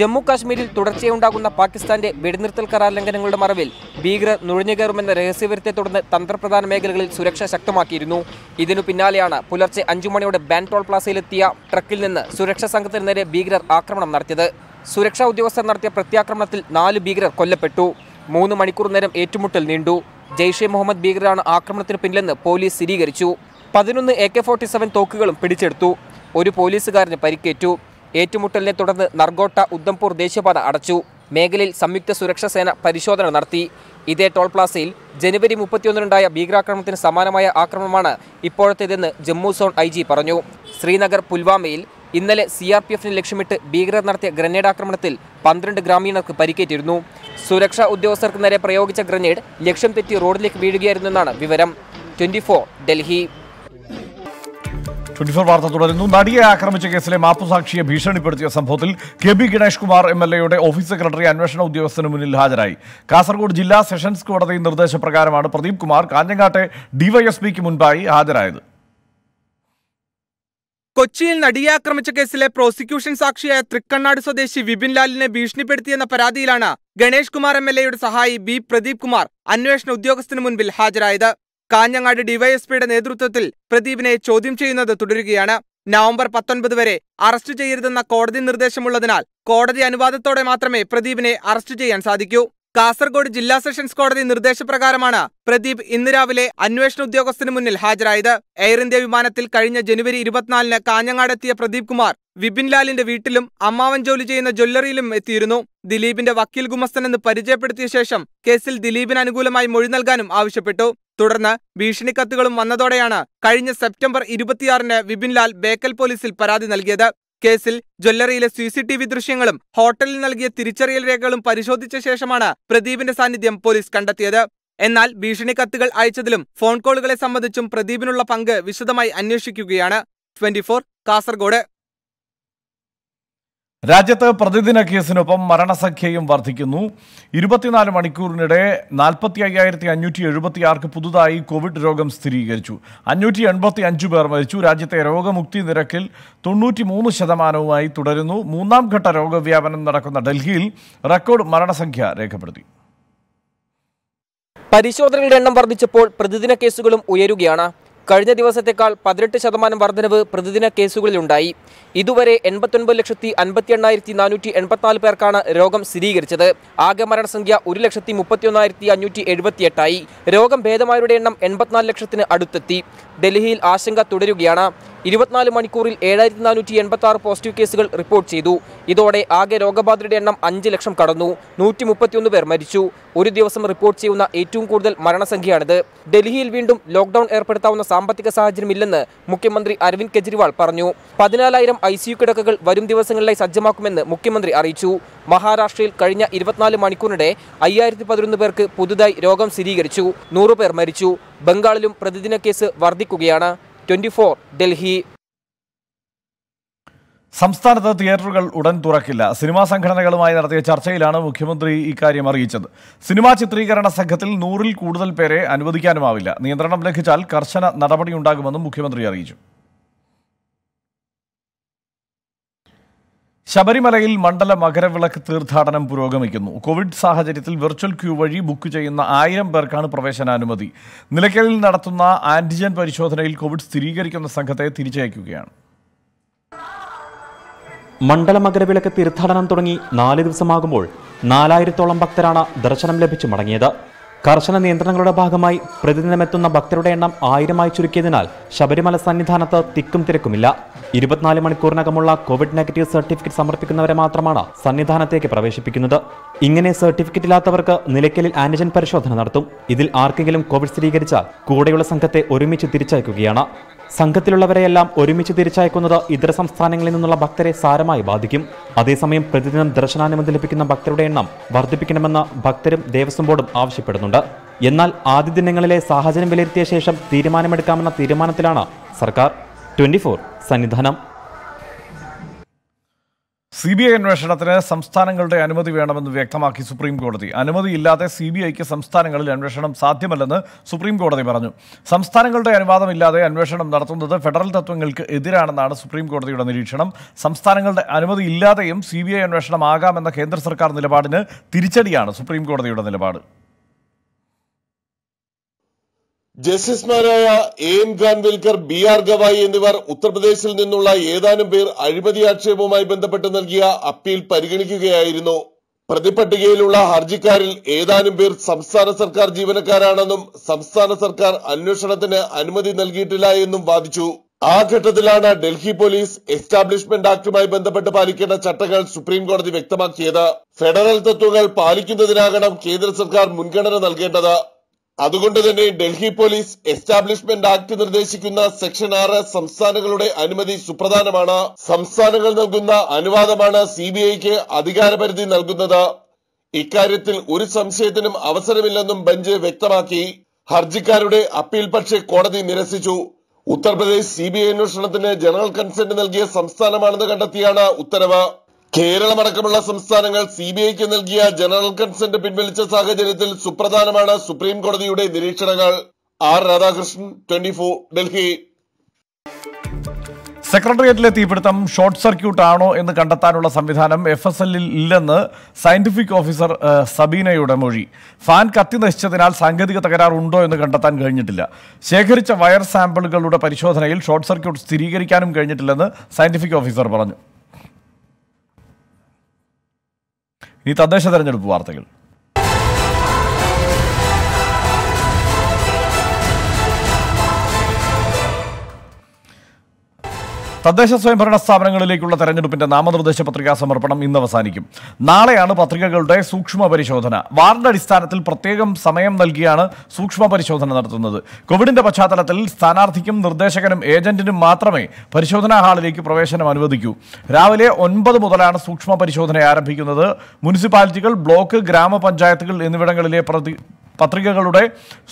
ജമ്മു കാശ്മീരിൽ തുടർച്ചയുണ്ടാകുന്ന പാകിസ്ഥാന്റെ വെടിനിർത്തൽ കരാർ ലംഘനങ്ങളുടെ മറവിൽ ഭീകരർ നുഴഞ്ഞുകയറുമെന്ന രഹസ്യവിവരത്തെ തുടർന്ന് തന്ത്രപ്രധാന മേഖലകളിൽ സുരക്ഷ ശക്തമാക്കിയിരുന്നു ഇതിനു പിന്നാലെയാണ് പുലർച്ചെ അഞ്ചു മണിയോടെ ബാൻടോൾ പ്ലാസയിലെത്തിയ ട്രക്കിൽ നിന്ന് സുരക്ഷാ സംഘത്തിന് നേരെ ഭീകരർ ആക്രമണം നടത്തിയത് സുരക്ഷാ ഉദ്യോഗസ്ഥർ നടത്തിയ പ്രത്യാക്രമണത്തിൽ നാല് ഭീകരർ കൊല്ലപ്പെട്ടു മൂന്ന് മണിക്കൂർ നേരം ഏറ്റുമുട്ടൽ നീണ്ടു ജെയ്ഷെ മുഹമ്മദ് ഭീകരാണ് ആക്രമണത്തിന് പിന്നിലെന്ന് പോലീസ് സ്ഥിരീകരിച്ചു പതിനൊന്ന് എ കെ ഫോർട്ടി സെവൻ തോക്കുകളും പിടിച്ചെടുത്തു ഒരു പോലീസുകാരന് പരിക്കേറ്റു ഏറ്റുമുട്ടലിനെ തുടർന്ന് നർഗോട്ട ഉദ്ധംപൂർ ദേശീയപാത അടച്ചു മേഖലയിൽ സംയുക്ത സുരക്ഷാ സേന പരിശോധന നടത്തി ഇതേ ടോൾ പ്ലാസയിൽ ജനുവരി മുപ്പത്തിയൊന്നിനുണ്ടായ ഭീകരാക്രമണത്തിന് സമാനമായ ആക്രമണമാണ് ഇപ്പോഴത്തേതെന്ന് ജമ്മു സോൺ ഐ ജി പറഞ്ഞു ശ്രീനഗർ പുൽവാമയിൽ ഇന്നലെ സി ആർ പി എഫിന് ലക്ഷ്യമിട്ട് ഭീകരർ നടത്തിയ ഗ്രനേഡ് ആക്രമണത്തിൽ പന്ത്രണ്ട് ഗ്രാമീണർക്ക് പരിക്കേറ്റിരുന്നു സുരക്ഷാ ഉദ്യോഗസ്ഥർക്ക് നേരെ പ്രയോഗിച്ച ഗ്രനേഡ് ലക്ഷ്യം തെറ്റി റോഡിലേക്ക് വീഴുകയായിരുന്നെന്നാണ് വിവരം ട്വന്റി ഡൽഹി ട്വന്റി ഫോർ വാർത്ത തുടരുന്നു നടിയെ ആക്രമിച്ച കേസിലെ മാപ്പുസാക്ഷിയെ ഭീഷണിപ്പെടുത്തിയ സംഭവത്തിൽ K B Ganesh Kumar M L എയുടെ ഓഫീസ് സെക്രട്ടറി അന്വേഷണ ഉദ്യോഗസ്ഥന് മുന്നിൽ ഹാജരായി കാസർഗോഡ് ജില്ലാ സെഷൻസ് കോടതി നിർദ്ദേശപ്രകാരമാണ് പ്രദീപ് കുമാർ കാഞ്ഞങ്ങാട്ടെ ഡിവൈഎസ്പിക്ക് മുൻപായി ഹാജരായത് കൊച്ചിയിൽ നടിയെ ആക്രമിച്ച കേസിലെ പ്രോസിക്യൂഷൻ സാക്ഷിയായ തൃക്കണ്ണാട് സ്വദേശി വിപിൻ ലാലിനെ ഭീഷണിപ്പെടുത്തിയെന്ന പരാതിയിലാണ് ഗണേഷ് കുമാർ എം എൽ എയുടെ സഹായി ബി പ്രദീപ് കുമാർ അന്വേഷണ ഉദ്യോഗസ്ഥന് മുൻപിൽ ഹാജരായത് കാഞ്ഞങ്ങാട് ഡിവൈഎസ്പിയുടെ നേതൃത്വത്തിൽ പ്രദീപിനെ ചോദ്യം ചെയ്യുന്നത് തുടരുകയാണ് നവംബർ പത്തൊൻപത് വരെ അറസ്റ്റ് ചെയ്യരുതെന്ന കോടതി നിർദ്ദേശമുള്ളതിനാൽ കോടതി അനുവാദത്തോടെ മാത്രമേ പ്രദീപിനെ അറസ്റ്റ് ചെയ്യാൻ സാധിക്കൂ കാസർഗോഡ് ജില്ലാ സെഷൻസ് കോടതി നിർദ്ദേശപ്രകാരമാണ് പ്രദീപ് ഇന്ന് രാവിലെ അന്വേഷണ ഉദ്യോഗസ്ഥന് മുന്നിൽ ഹാജരായത് എയർ ഇന്ത്യ വിമാനത്തിൽ കഴിഞ്ഞ ജനുവരി ഇരുപത്തിനാലിന് കാഞ്ഞങ്ങാടെത്തിയ പ്രദീപ് കുമാർ വിപിൻ ലാലിന്റെ വീട്ടിലും അമ്മാവൻ ജോലി ചെയ്യുന്ന ജ്വല്ലറിയിലും എത്തിയിരുന്നു ദിലീപിന്റെ വക്കീൽ ഗുമസ്തനെന്ന് പരിചയപ്പെടുത്തിയ ശേഷം കേസിൽ ദിലീപിന് അനുകൂലമായി മൊഴി നൽകാനും ആവശ്യപ്പെട്ടു തുടർന്ന് ഭീഷണിക്കത്തുകളും വന്നതോടെയാണ് കഴിഞ്ഞ സെപ്റ്റംബർ ഇരുപത്തിയാറിന് വിപിൻ ലാൽ ബേക്കൽ പോലീസിൽ പരാതി നൽകിയത് കേസിൽ ജ്വല്ലറിയിലെ സി സി ടി വി ദൃശ്യങ്ങളും ഹോട്ടലിൽ നൽകിയ തിരിച്ചറിയൽ രേഖകളും പരിശോധിച്ച ശേഷമാണ് പ്രദീപിന്റെ സാന്നിധ്യം പോലീസ് കണ്ടെത്തിയത് എന്നാൽ ഭീഷണിക്കത്തുകൾ അയച്ചതിലും ഫോൺ കോളുകളെ സംബന്ധിച്ചും പ്രദീപിനുള്ള പങ്ക് വിശദമായി അന്വേഷിക്കുകയാണ് ട്വന്റി കാസർഗോഡ് രാജ്യത്ത് പ്രതിദിന കേസിനൊപ്പം മരണസംഖ്യയും വർദ്ധിക്കുന്നു ഇരുപത്തിനാല് മണിക്കൂറിനിടെ നാൽപ്പത്തി അയ്യായിരത്തി അഞ്ഞൂറ്റി എഴുപത്തി ആർക്ക് പുതുതായി കോവിഡ് രോഗം സ്ഥിരീകരിച്ചു അഞ്ഞൂറ്റി എൺപത്തി അഞ്ച് പേർ മരിച്ചു രാജ്യത്തെ രോഗമുക്തി നിരക്കിൽ തൊണ്ണൂറ്റി മൂന്ന് ശതമാനവുമായി തുടരുന്നു മൂന്നാം ഘട്ട രോഗവ്യാപനം നടക്കുന്ന ഡൽഹിയിൽ റെക്കോർഡ് മരണസംഖ്യ രേഖപ്പെടുത്തി പരിശോധനകളുടെ എണ്ണം വർദ്ധിച്ചപ്പോൾ പ്രതിദിന കേസുകളും ഉയരുകയാണ് കഴിഞ്ഞ ദിവസത്തേക്കാൾ പതിനെട്ട് ശതമാനം വർധനവ് പ്രതിദിന കേസുകളിലുണ്ടായി ഇതുവരെ എൺപത്തൊൻപത് ലക്ഷത്തി അൻപത്തി എണ്ണായിരത്തി നാനൂറ്റി എൺപത്തിനാല് പേർക്കാണ് രോഗം സ്ഥിരീകരിച്ചത് ആകെ മരണസംഖ്യ ഒരു ലക്ഷത്തി മുപ്പത്തി ഒന്നായിരത്തി അഞ്ഞൂറ്റി എഴുപത്തിയെട്ടായി രോഗം ഭേദമായവരുടെ എണ്ണം എൺപത്തിനാല് ലക്ഷത്തിന് അടുത്തെത്തി ഡൽഹിയിൽ ആശങ്ക തുടരുകയാണ് ഇരുപത്തിനാല് മണിക്കൂറിൽ ഏഴായിരത്തി നാനൂറ്റി എൺപത്തി ആറ് പോസിറ്റീവ് കേസുകൾ റിപ്പോർട്ട് ചെയ്തു ഇതോടെ ആകെ രോഗബാധിതരുടെ എണ്ണം അഞ്ച് ലക്ഷം കടന്നു നൂറ്റി മുപ്പത്തിയൊന്ന് പേർ മരിച്ചു ഒരു ദിവസം റിപ്പോർട്ട് ചെയ്യുന്ന ഏറ്റവും കൂടുതൽ മരണസംഖ്യയാണിത് ഡൽഹിയിൽ വീണ്ടും ലോക്ഡൌൺ ഏർപ്പെടുത്താവുന്ന സാമ്പത്തിക സാഹചര്യമില്ലെന്ന് മുഖ്യമന്ത്രി അരവിന്ദ് കെജ്രിവാൾ പറഞ്ഞു പതിനാലായിരം ഐ സി യു കിടക്കകൾ വരും ദിവസങ്ങളിലായി സജ്ജമാക്കുമെന്ന് മുഖ്യമന്ത്രി അറിയിച്ചു മഹാരാഷ്ട്രയിൽ കഴിഞ്ഞ ഇരുപത്തിനാല് മണിക്കൂറിനിടെ അയ്യായിരത്തി പതിനൊന്ന് പേർക്ക് പുതുതായി രോഗം സ്ഥിരീകരിച്ചു നൂറ് പേർ മരിച്ചു ബംഗാളിലും പ്രതിദിന കേസ് വർദ്ധിക്കുകയാണ് ട്വന്റി ഡൽഹി സംസ്ഥാനത്ത് തിയേറ്ററുകൾ ഉടൻ തുറക്കില്ല സിനിമാ സംഘടനകളുമായി നടത്തിയ ചർച്ചയിലാണ് മുഖ്യമന്ത്രി ഇക്കാര്യം അറിയിച്ചത് സിനിമാ ചിത്രീകരണ സംഘത്തിൽ നൂറിൽ കൂടുതൽ പേരെ അനുവദിക്കാനുമാവില്ല നിയന്ത്രണം ലംഘിച്ചാൽ കർശന നടപടിയുണ്ടാകുമെന്നും മുഖ്യമന്ത്രി അറിയിച്ചു ശബരിമലയിൽ മണ്ഡല മകരവിളക്ക് തീർത്ഥാടനം പുരോഗമിക്കുന്നു കോവിഡ് സാഹചര്യത്തിൽ വെർച്വൽ ക്യൂ വഴി ബുക്ക് ചെയ്യുന്ന ആയിരം പേർക്കാണ് പ്രവേശനാനുമതി നിലയ്ക്കലിൽ നടത്തുന്ന ആന്റിജൻ പരിശോധനയിൽ കോവിഡ് സ്ഥിരീകരിക്കുന്ന സംഘത്തെ തിരിച്ചയക്കുകയാണ് മണ്ഡല മകരവിളക്ക് തീർത്ഥാടനം തുടങ്ങി നാല് ദിവസമാകുമ്പോൾ നാലായിരത്തോളം ഭക്തരാണ് ദർശനം ലഭിച്ചു മടങ്ങിയത് കർശന നിയന്ത്രണങ്ങളുടെ ഭാഗമായി പ്രതിദിനമെത്തുന്ന ഭക്തരുടെ എണ്ണം ആയിരമായി ചുരുക്കിയതിനാൽ ശബരിമല സന്നിധാനത്ത് തിക്കും തിരക്കുമില്ല ഇരുപത്തിനാല് മണിക്കൂറിനകമുള്ള കോവിഡ് നെഗറ്റീവ് സർട്ടിഫിക്കറ്റ് സമർപ്പിക്കുന്നവരെ മാത്രമാണ് സന്നിധാനത്തേക്ക് പ്രവേശിപ്പിക്കുന്നത് ഇങ്ങനെ സർട്ടിഫിക്കറ്റ് ഇല്ലാത്തവർക്ക് നിലയ്ക്കലിൽ ആന്റിജൻ പരിശോധന നടത്തും ഇതിൽ ആർക്കെങ്കിലും കോവിഡ് സ്ഥിരീകരിച്ചാൽ കൂടെയുള്ള സംഘത്തെ ഒരുമിച്ച് തിരിച്ചയക്കുകയാണ് സംഘത്തിലുള്ളവരെയെല്ലാം ഒരുമിച്ച് തിരിച്ചയക്കുന്നത് ഇതര സംസ്ഥാനങ്ങളിൽ നിന്നുള്ള ഭക്തരെ സാരമായി ബാധിക്കും അതേസമയം പ്രതിദിനം ദർശനാനുമതി ലഭിക്കുന്ന ഭക്തരുടെ എണ്ണം വർദ്ധിപ്പിക്കണമെന്ന് ഭക്തരും ദേവസ്വം ബോർഡും ആവശ്യപ്പെടുന്നുണ്ട് എന്നാൽ ആദ്യ ദിനങ്ങളിലെ സാഹചര്യം വിലയിരുത്തിയ ശേഷം തീരുമാനമെടുക്കാമെന്ന തീരുമാനത്തിലാണ് സർക്കാർ twenty Sannidhanam C B I അന്വേഷണത്തിന് സംസ്ഥാനങ്ങളുടെ അനുമതി വേണമെന്ന് വ്യക്തമാക്കി സുപ്രീം കോടതി അനുമതിയില്ലാതെ സി ബി ഐക്ക് സംസ്ഥാനങ്ങളിൽ അന്വേഷണം സാധ്യമല്ലെന്ന് സുപ്രീം കോടതി പറഞ്ഞു സംസ്ഥാനങ്ങളുടെ അനുവാദമില്ലാതെ അന്വേഷണം നടത്തുന്നത് ഫെഡറൽ തത്വങ്ങൾക്ക് എതിരാണെന്നാണ് സുപ്രീം കോടതിയുടെ നിരീക്ഷണം സംസ്ഥാനങ്ങളുടെ അനുമതിയില്ലാതെയും സി ബി ഐ അന്വേഷണം ആകാമെന്ന കേന്ദ്ര സർക്കാർ നിലപാടിന് തിരിച്ചടിയാണ് സുപ്രീം കോടതിയുടെ നിലപാട് ജസ്റ്റിസ്മാരായ A M Khanwilkar B R Gavai എന്നിവർ ഉത്തർപ്രദേശിൽ നിന്നുള്ള ഏതാനും പേർ അഴിമതി ആക്ഷേപവുമായി ബന്ധപ്പെട്ട് നൽകിയ അപ്പീൽ പരിഗണിക്കുകയായിരുന്നു പ്രതിപട്ടികയിലുള്ള ഹർജിക്കാരിൽ ഏതാനും പേർ സംസ്ഥാന സർക്കാർ ജീവനക്കാരാണെന്നും സംസ്ഥാന സർക്കാർ അന്വേഷണത്തിന് അനുമതി നൽകിയിട്ടില്ല എന്നും വാദിച്ചു ആ ഘട്ടത്തിലാണ് ഡൽഹി പോലീസ് എസ്റ്റാബ്ലിഷ്മെന്റ് ആക്ടുമായി ബന്ധപ്പെട്ട് പാലിക്കേണ്ട ചട്ടങ്ങൾ സുപ്രീം കോടതി വ്യക്തമാക്കിയത് ഫെഡറൽ തത്വങ്ങൾ പാലിക്കുന്നതിനാകണം കേന്ദ്ര സർക്കാർ മുൻഗണന നൽകേണ്ടത് അതുകൊണ്ട് തന്നെ ഡൽഹി പോലീസ് എസ്റ്റാബ്ലിഷ്മെന്റ് ആക്ട് നിർദ്ദേശിക്കുന്ന സെക്ഷൻ ആറ് സംസ്ഥാനങ്ങളുടെ അനുമതി സുപ്രധാനമാണ് സംസ്ഥാനങ്ങൾ നൽകുന്ന അനുവാദമാണ് സിബിഐക്ക് അധികാരപരിധി നൽകുന്നത് ഇക്കാര്യത്തിൽ ഒരു സംശയത്തിനും അവസരമില്ലെന്നും ബെഞ്ച് വ്യക്തമാക്കി ഹർജിക്കാരുടെ അപ്പീൽ പക്ഷേ കോടതി നിരസിച്ചു ഉത്തർപ്രദേശ് സിബിഐ അന്വേഷണത്തിന് ജനറൽ കൺസെന്റ് നൽകിയ സംസ്ഥാനമാണെന്ന് കണ്ടെത്തിയാണ് ഉത്തരവ് കേരളമടക്കമുള്ള സംസ്ഥാനങ്ങൾ സിബിഐക്ക് നൽകിയ ജനറൽ കൺസെന്റ് പിൻവലിച്ച സാഹചര്യത്തിൽ സുപ്രധാനമാണ് സുപ്രീം കോടതിയുടെ നിരീക്ഷണങ്ങൾ R Radhakrishnan twenty four Delhi സെക്രട്ടേറിയറ്റിലെ തീപിടുത്തം ഷോർട്ട് സർക്യൂട്ട് ആണോ എന്ന് കണ്ടെത്താനുള്ള സംവിധാനം എഫ് എസ് എല്ലിൽ ഇല്ലെന്ന് സയന്റിഫിക് ഓഫീസർ സബീനയുടെ മൊഴി ഫാൻ കത്തി നശിച്ചതിനാൽ സാങ്കേതിക തകരാർ ഉണ്ടോ എന്ന് കണ്ടെത്താൻ കഴിഞ്ഞിട്ടില്ല ശേഖരിച്ച വയർ സാമ്പിളുകളുടെ പരിശോധനയിൽ ഷോർട്ട് സർക്യൂട്ട് സ്ഥിരീകരിക്കാനും കഴിഞ്ഞിട്ടില്ലെന്ന് സയന്റിഫിക് ഓഫീസർ പറഞ്ഞു ഈ തദ്ദേശ തെരഞ്ഞെടുപ്പ് വാർത്തകൾ തദ്ദേശ സ്വയംഭരണ സ്ഥാപനങ്ങളിലേക്കുള്ള തെരഞ്ഞെടുപ്പിന്റെ നാമനിർദ്ദേശ പത്രികാ സമർപ്പണം ഇന്ന് അവസാനിക്കും നാളെയാണ് പത്രികകളുടെ സൂക്ഷ്മ പരിശോധന വാർഡ് അടിസ്ഥാനത്തിൽ പ്രത്യേകം സമയം നൽകിയാണ് സൂക്ഷ്മ പരിശോധന നടത്തുന്നത് കോവിഡിന്റെ പശ്ചാത്തലത്തിൽ സ്ഥാനാർത്ഥിക്കും നിർദ്ദേശകനും ഏജന്റിനും മാത്രമേ പരിശോധനാ ഹാളിലേക്ക് പ്രവേശനം അനുവദിക്കൂ രാവിലെ ഒൻപത് മുതലാണ് സൂക്ഷ്മ പരിശോധന ആരംഭിക്കുന്നത് മുനിസിപ്പാലിറ്റികൾ ബ്ലോക്ക് ഗ്രാമപഞ്ചായത്തുകൾ എന്നിവിടങ്ങളിലെ പ്രതി പത്രികകളുടെ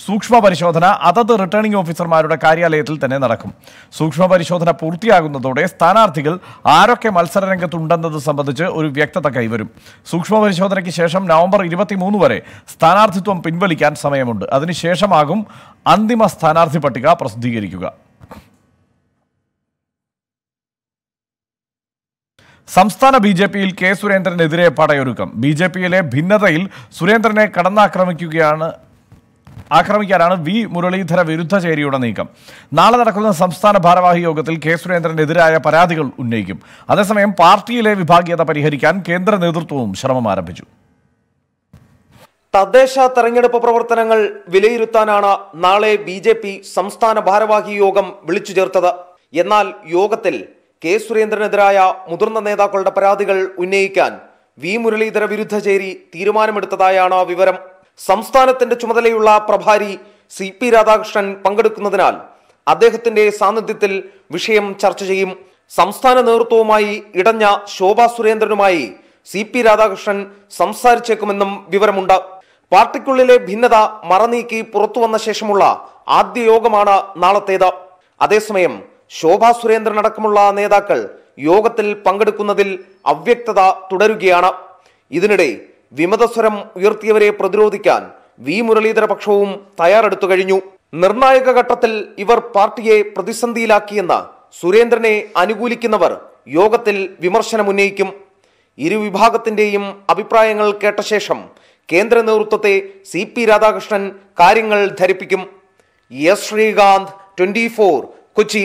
സൂക്ഷ്മ പരിശോധന അതത് റിട്ടേണിംഗ് ഓഫീസർമാരുടെ കാര്യാലയത്തിൽ തന്നെ നടക്കും സൂക്ഷ്മ പരിശോധന പൂർത്തിയാകുന്നത് എത്തുന്നതോടെ സ്ഥാനാർത്ഥികൾ ആരൊക്കെ മത്സരരംഗത്തുണ്ടെന്നത് സംബന്ധിച്ച് ഒരു വ്യക്തത കൈവരും സൂക്ഷ്മ പരിശോധനയ്ക്ക് ശേഷം നവംബർ ഇരുപത്തിമൂന്ന് വരെ സ്ഥാനാർത്ഥിത്വം പിൻവലിക്കാൻ സമയമുണ്ട് അതിനുശേഷമാകും അന്തിമ സ്ഥാനാർത്ഥി പട്ടിക പ്രസിദ്ധീകരിക്കുക സംസ്ഥാന ബി ജെ പിയിൽ കെ സുരേന്ദ്രനെതിരെ പടയൊരുക്കം ബി ജെ പിയിലെ ഭിന്നതയിൽ സുരേന്ദ്രനെ കടന്നാക്രമിക്കുകയാണ് ആക്രമിക്കാനാണ് വി മുരളീധര വിരുദ്ധ ചേരിയുടെ നീക്കം നാളെ നടക്കുന്ന സംസ്ഥാന ഭാരവാഹി യോഗത്തിൽ കെ സുരേന്ദ്രനെതിരായ പരാതികൾ ഉന്നയിക്കും അതേസമയം പാർട്ടിയിലെ വിഭാഗീയത പരിഹരിക്കാൻ കേന്ദ്ര നേതൃത്വവും ശ്രമം ആരംഭിച്ചു തദ്ദേശ തെരഞ്ഞെടുപ്പ് പ്രവർത്തനങ്ങൾ വിലയിരുത്താനാണ് നാളെ ബി ജെ പി സംസ്ഥാന ഭാരവാഹി യോഗം വിളിച്ചു ചേർത്തത് എന്നാൽ യോഗത്തിൽ കെ സുരേന്ദ്രനെതിരായ മുതിർന്ന നേതാക്കളുടെ പരാതികൾ ഉന്നയിക്കാൻ വി മുരളീധര വിരുദ്ധ ചേരി തീരുമാനമെടുത്തതായാണ് വിവരം സംസ്ഥാനത്തിന്റെ ചുമതലയുള്ള പ്രഭാരി സി പി രാധാകൃഷ്ണൻ പങ്കെടുക്കുന്നതിനാൽ അദ്ദേഹത്തിന്റെ സാന്നിധ്യത്തിൽ വിഷയം ചർച്ച ചെയ്യും സംസ്ഥാന നേതൃത്വവുമായി ഇടഞ്ഞ ശോഭാ സുരേന്ദ്രനുമായി സി പി രാധാകൃഷ്ണൻ സംസാരിച്ചേക്കുമെന്നും വിവരമുണ്ട് പാർട്ടിക്കുള്ളിലെ ഭിന്നത മറനീക്കി പുറത്തു വന്ന ശേഷമുള്ള ആദ്യ യോഗമാണ് നാളത്തേത് അതേസമയം ശോഭാ സുരേന്ദ്രൻ അടക്കമുള്ള നേതാക്കൾ യോഗത്തിൽ പങ്കെടുക്കുന്നതിൽ അവ്യക്തത തുടരുകയാണ് ഇതിനിടെ വിമതസ്വരം ഉയർത്തിയവരെ പ്രതിരോധിക്കാൻ വി മുരളീധര പക്ഷവും തയ്യാറെടുത്തു കഴിഞ്ഞു നിർണായക ഘട്ടത്തിൽ ഇവർ പാർട്ടിയെ പ്രതിസന്ധിയിലാക്കിയെന്ന സുരേന്ദ്രനെ അനുകൂലിക്കുന്നവർ യോഗത്തിൽ വിമർശനമുന്നയിക്കും ഇരുവിഭാഗത്തിന്റെയും അഭിപ്രായങ്ങൾ കേട്ട ശേഷം കേന്ദ്ര നേതൃത്വത്തെ സി പി രാധാകൃഷ്ണൻ കാര്യങ്ങൾ ധരിപ്പിക്കും എസ് ശ്രീകാന്ത് ട്വന്റി കൊച്ചി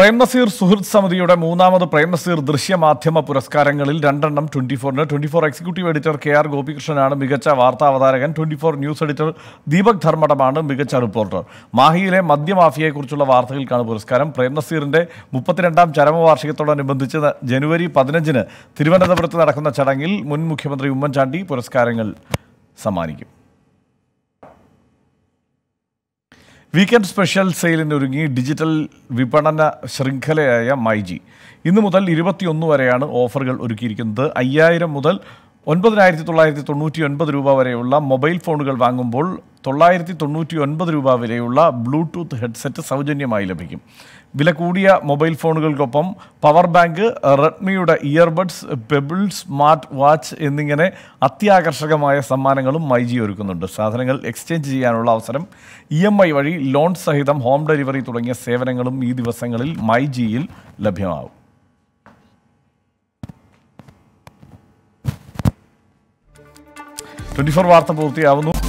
പ്രേംനസീർ സുഹൃത് സുഹൃത്ത് സമിതിയുടെ മൂന്നാമത് പ്രേംനസീർ ദൃശ്യമാധ്യമ പുരസ്കാരങ്ങളിൽ രണ്ടെണ്ണം twenty ഫോറിന് twenty four executive editor K R ഗോപികൃഷ്ണനാണ് മികച്ച വാർത്താ അവതാരകൻ twenty four news editor Deepak ധർമ്മടമാണ് മികച്ച റിപ്പോർട്ടർ മാഹിയിലെ മദ്യമാഫിയയെക്കുറിച്ചുള്ള വാർത്തകൾക്കാണ് പുരസ്കാരം പ്രേംനസീറിൻ്റെ മുപ്പത്തിരണ്ടാം ചരമവാർഷികത്തോടനുബന്ധിച്ച് ജനുവരി പതിനഞ്ചിന് തിരുവനന്തപുരത്ത് നടക്കുന്ന ചടങ്ങിൽ മുൻ മുഖ്യമന്ത്രി ഉമ്മൻചാണ്ടി പുരസ്കാരങ്ങൾ സമ്മാനിക്കും വീക്കെൻഡ് സ്പെഷ്യൽ സെയിലിന് ഒരുങ്ങി ഡിജിറ്റൽ വിപണന ശൃംഖലയായ മൈജി ഇന്ന് മുതൽ ഇരുപത്തിയൊന്ന് വരെയാണ് ഓഫറുകൾ ഒരുക്കിയിരിക്കുന്നത് അയ്യായിരം മുതൽ ഒൻപതിനായിരത്തി തൊള്ളായിരത്തി തൊണ്ണൂറ്റി ഒൻപത് രൂപ വരെയുള്ള മൊബൈൽ ഫോണുകൾ വാങ്ങുമ്പോൾ തൊള്ളായിരത്തി തൊണ്ണൂറ്റി ഒൻപത് രൂപ വരെയുള്ള ബ്ലൂടൂത്ത് ഹെഡ്സെറ്റ് സൗജന്യമായി ലഭിക്കും വില കൂടിയ മൊബൈൽ ഫോണുകൾക്കൊപ്പം പവർ ബാങ്ക് റെഡ്മിയുടെ ഇയർബഡ്സ് പെബിൾ സ്മാർട്ട് വാച്ച് എന്നിങ്ങനെ അത്യാകർഷകമായ സമ്മാനങ്ങളും മൈജി ഒരുക്കുന്നുണ്ട് സാധനങ്ങൾ എക്സ്ചേഞ്ച് ചെയ്യാനുള്ള അവസരം ഇ എം ഐ വഴി ലോൺ സഹിതം ഹോം ഡെലിവറി തുടങ്ങിയ സേവനങ്ങളും ഈ ദിവസങ്ങളിൽ മൈജിയിൽ ലഭ്യമാകും ട്വന്റി ഫോർ വാർത്ത പൂർത്തിയാവുന്നു